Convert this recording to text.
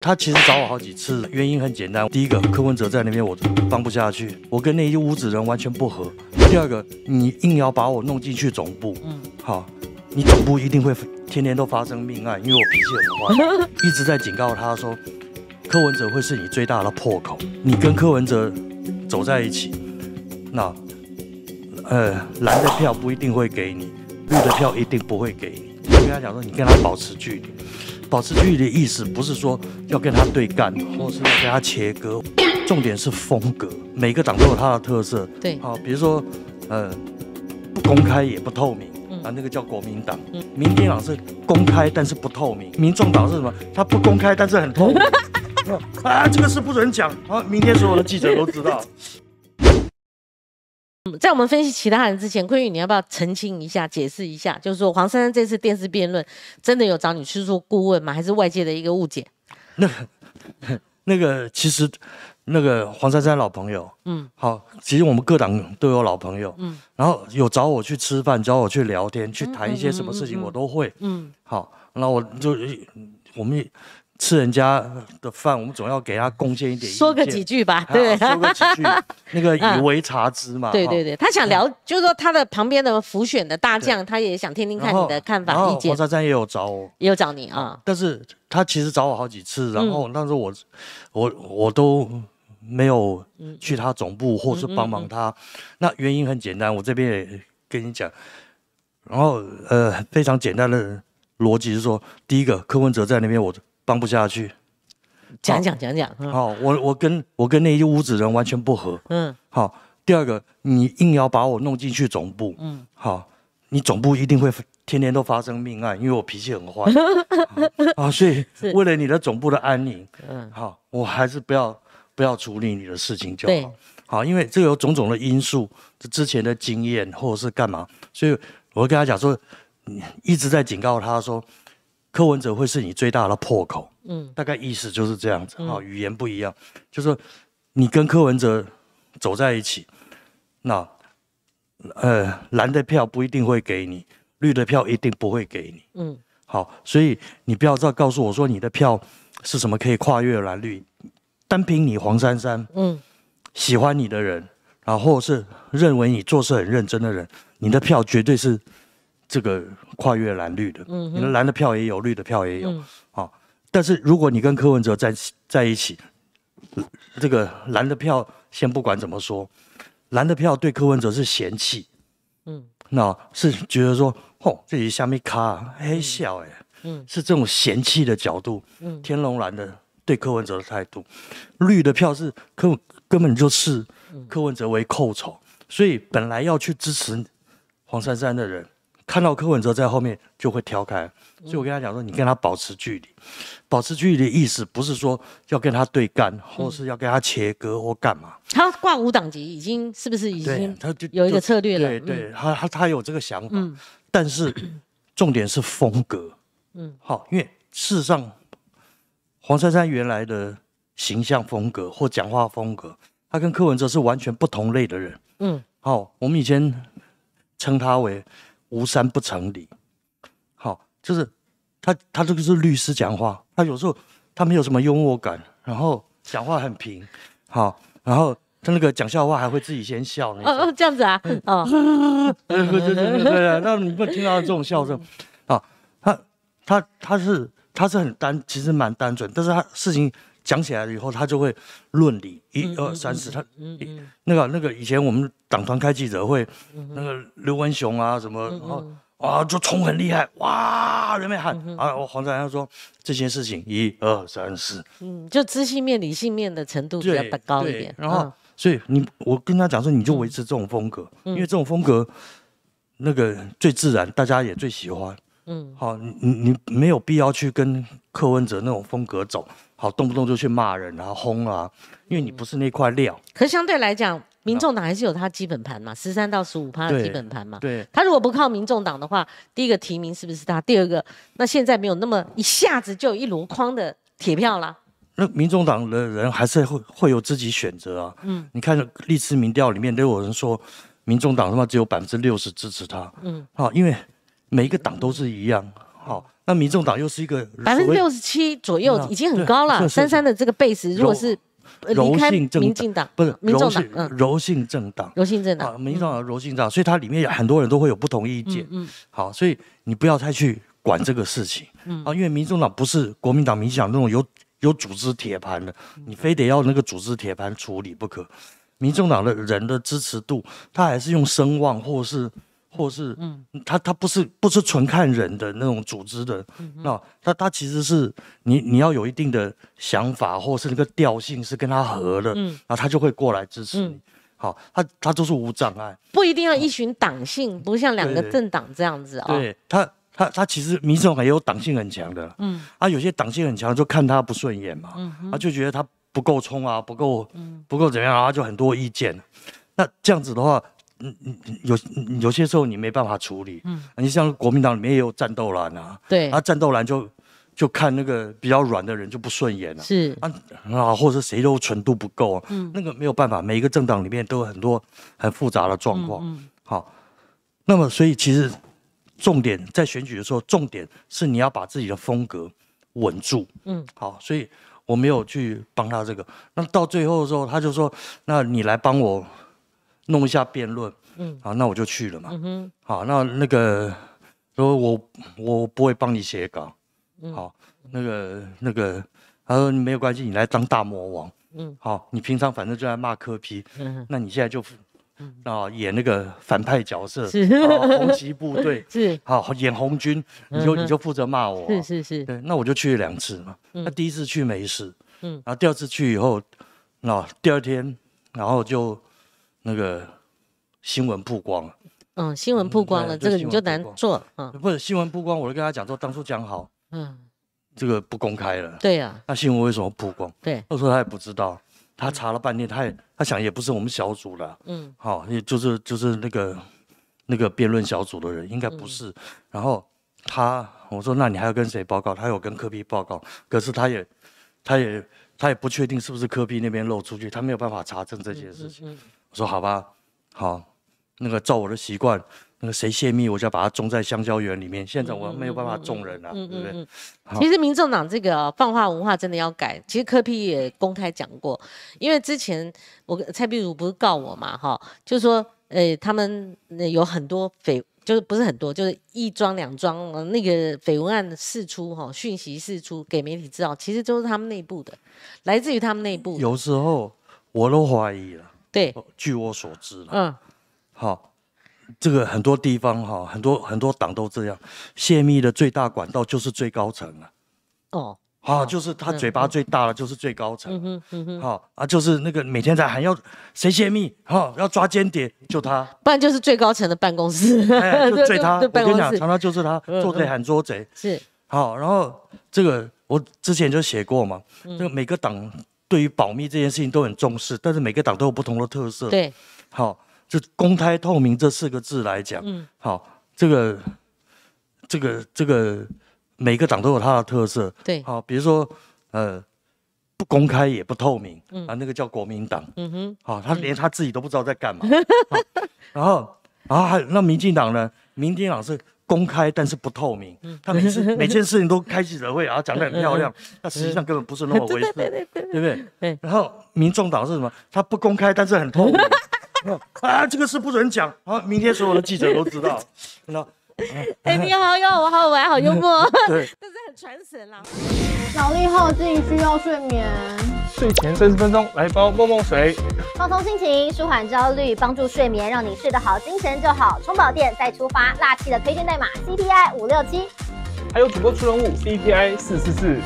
他其实找我好几次，原因很简单：第一个，柯文哲在那边我放不下去，我跟那一屋子人完全不合；第二个，你硬要把我弄进去总部，嗯，好，你总部一定会天天都发生命案，因为我脾气很坏，一直在警告他说，柯文哲会是你最大的破口，你跟柯文哲走在一起，那，呃，蓝的票不一定会给你，绿的票一定不会给你，我跟他讲说，你跟他保持距离。保持距离的意思不是说要跟他对干，或是要跟他切割，重点是风格。每个党都有它的特色。对，好，比如说，呃，不公开也不透明，啊，那个叫国民党。民进党是公开但是不透明，民众党是什么？他不公开但是很透明。啊，这个事不准讲啊！明天所有的记者都知道。在我们分析其他人之前，坤宇，你要不要澄清一下、解释一下？就是说，黄珊珊这次电视辩论真的有找你去做顾问吗？还是外界的一个误解？那、那个其实那个黄珊珊老朋友，嗯，好，其实我们各党都有老朋友，嗯，然后有找我去吃饭、找我去聊天、去谈一些什么事情，我都会，嗯，好，那我就我们。吃人家的饭，我们总要给他贡献一点，说个几句吧，对，说个几句，那个以为察之嘛。对对对，他想聊，就是说他的旁边的辅选的大将，他也想听听看你的看法意见。黄沙山也有找我，也有找你啊。但是他其实找我好几次，然后但是我，我我都没有去他总部，或是帮忙他。那原因很简单，我这边也跟你讲。然后呃，非常简单的逻辑是说，第一个柯文哲在那边，我。帮不下去，讲讲讲讲。好，我我跟我跟那一屋子人完全不合。嗯，好。第二个，你硬要把我弄进去总部。嗯，好。你总部一定会天天都发生命案，因为我脾气很坏 啊。所以 为了你的总部的安宁，嗯，好，我还是不要不要处理你的事情就好。好，因为这有种种的因素，之前的经验或者是干嘛，所以我跟他讲说，一直在警告他说。柯文哲会是你最大的破口，嗯，大概意思就是这样子啊。语言不一样，就是你跟柯文哲走在一起，那呃蓝的票不一定会给你，绿的票一定不会给你，嗯。好，所以你不要再告诉我说你的票是什么可以跨越蓝绿，单凭你黄珊珊，嗯，喜欢你的人，然后是认为你做事很认真的人，你的票绝对是。这个跨越蓝绿的，嗯，你的蓝的票也有，绿的票也有，啊，但是如果你跟柯文哲在在一起，这个蓝的票先不管怎么说，蓝的票对柯文哲是嫌弃，嗯，那是觉得说，吼，这己下面卡嘿笑哎，嗯，是这种嫌弃的角度，嗯，天龙蓝的对柯文哲的态度，绿的票是柯根本就是柯文哲为寇仇，所以本来要去支持黄珊珊的人。看到柯文哲在后面就会调侃，所以我跟他讲说，你跟他保持距离。保持距离的意思不是说要跟他对干，或是要跟他切割或干嘛。他挂五档级已经是不是已经？他就有一个策略了。对，对他他他有这个想法，但是 重点是风格。嗯，好，因为事实上黄珊珊原来的形象风格或讲话风格，他跟柯文哲是完全不同类的人。嗯，好，我们以前称他为。无三不成理，好，就是他，他这个是律师讲话，他有时候他没有什么幽默感，然后讲话很平，好，然后他那个讲笑话还会自己先笑那种，哦，这样子啊，哦，对对对对对，那你会听到这种笑声，啊，他他他是他是很单，其实蛮单纯，但是他事情。讲起来了以后，他就会论理，一二三四。他那个那个以前我们党团开记者会，那个刘文雄啊什么，然后啊就冲很厉害，哇，人们喊啊，我黄长烨说这件事情一二三四，嗯，就知性面理性面的程度比较高一点。然后所以你我跟他讲说，你就维持这种风格，因为这种风格那个最自然，大家也最喜欢。嗯，好，你你没有必要去跟柯文哲那种风格走，好，动不动就去骂人啊，轰啊，因为你不是那块料。可相对来讲，民众党还是有他基本盘嘛，十三到十五趴的基本盘嘛。对，他如果不靠民众党的话，第一个提名是不是他？第二个，那现在没有那么一下子就一箩筐的铁票啦。那民众党的人还是会会有自己选择啊。嗯，你看立次民调里面都有人说，民众党他妈只有百分之六十支持他。嗯，好，因为。每一个党都是一样，好，那民众党又是一个百分之六十七左右，已经很高了。三三的这个 base，如果是柔性民进党，不是民众党，柔性政党，柔性政党，好，民众党柔性政党柔性政党民众党柔性政党所以它里面很多人都会有不同意见。嗯，好，所以你不要太去管这个事情，啊，因为民众党不是国民党、民进党那种有有组织铁盘的，你非得要那个组织铁盘处理不可。民众党的人的支持度，他还是用声望或是。或是，嗯，他他不是不是纯看人的那种组织的，嗯，那他他其实是你你要有一定的想法，或是那个调性是跟他合的，嗯，然后他就会过来支持你，好，他他就是无障碍，不一定要依循党性，不像两个政党这样子啊，对他他他其实民众还有党性很强的，嗯，啊有些党性很强就看他不顺眼嘛，嗯，他就觉得他不够冲啊，不够，嗯，不够怎样啊，就很多意见，那这样子的话。嗯嗯，有有些时候你没办法处理，嗯，你像国民党里面也有战斗蓝啊，对，啊，战斗蓝就就看那个比较软的人就不顺眼了，是啊啊，或者谁都纯度不够，嗯，那个没有办法，每一个政党里面都有很多很复杂的状况，好，那么所以其实重点在选举的时候，重点是你要把自己的风格稳住，嗯，好，所以我没有去帮他这个，那到最后的时候他就说，那你来帮我。弄一下辩论，嗯，好，那我就去了嘛。嗯好，那那个说，我我不会帮你写稿，好，那个那个，他说没有关系，你来当大魔王，嗯，好，你平常反正就在骂柯批，嗯，那你现在就，啊，演那个反派角色，是，啊，红旗部队，是，好，演红军，你就你就负责骂我，是是是，对，那我就去了两次嘛，那第一次去没事，嗯，然后第二次去以后，那第二天，然后就。那个新闻曝光了，嗯，新闻曝光了，这个你就难做，嗯，不是新闻曝光，我就跟他讲说，当初讲好，嗯，这个不公开了，对呀，那新闻为什么曝光？对，他说他也不知道，他查了半天，他也他想也不是我们小组的，嗯，好，也就是就是那个那个辩论小组的人应该不是，然后他我说那你还要跟谁报告？他有跟科比报告，可是他也他也。他也不确定是不是柯比那边漏出去，他没有办法查证这件事情。我说好吧，好，那个照我的习惯，那个谁泄密，我就要把它种在香蕉园里面。现在我没有办法种人了，对不对？其实民进党这个放话文化真的要改。其实柯比也公开讲过，因为之前我蔡碧如不是告我嘛，哈，就说。呃，他们那有很多绯，就是不是很多，就是一桩两桩，那个绯闻案事出哈，讯息事出给媒体知道，其实就是他们内部的，来自于他们内部。有时候我都怀疑了。对，据我所知了。嗯，好，这个很多地方哈，很多很多党都这样，泄密的最大管道就是最高层了。哦。啊，就是他嘴巴最大的就是最高层。嗯嗯好啊，就是那个每天在喊要谁泄密，哈，要抓间谍，就他。不然就是最高层的办公室。就追 他。我跟你讲，常常就是他做贼喊捉贼。是。好，然后这个我之前就写过嘛，这个每个党对于保密这件事情都很重视，但是每个党都有不同的特色。对。好，就公开透明这四个字来讲，嗯。好，这个，这个，这个。每个党都有它的特色，对，好，比如说，呃，不公开也不透明，啊，那个叫国民党，嗯哼，好，他连他自己都不知道在干嘛，然后，然后还有那民进党呢，民进党是公开但是不透明，他每次 每件事情都开记者会，然后讲得很漂亮，那实际上根本不是那么回事，对不对？对，然后民众党是什么？他不公开但是很透明，啊，这个事不准讲，啊！明天所有的记者都知道，那。哎，你好，你我好，玩，好幽默，对，这 是很传神啦。脑力耗尽，需要睡眠。睡前三十分钟，来包梦梦水，放松心情，舒缓焦虑，帮助睡眠，让你睡得好，精神就好，充饱电再出发。辣气的推荐代码 C P I 五六七，还有主播出人物 C P I 四四四。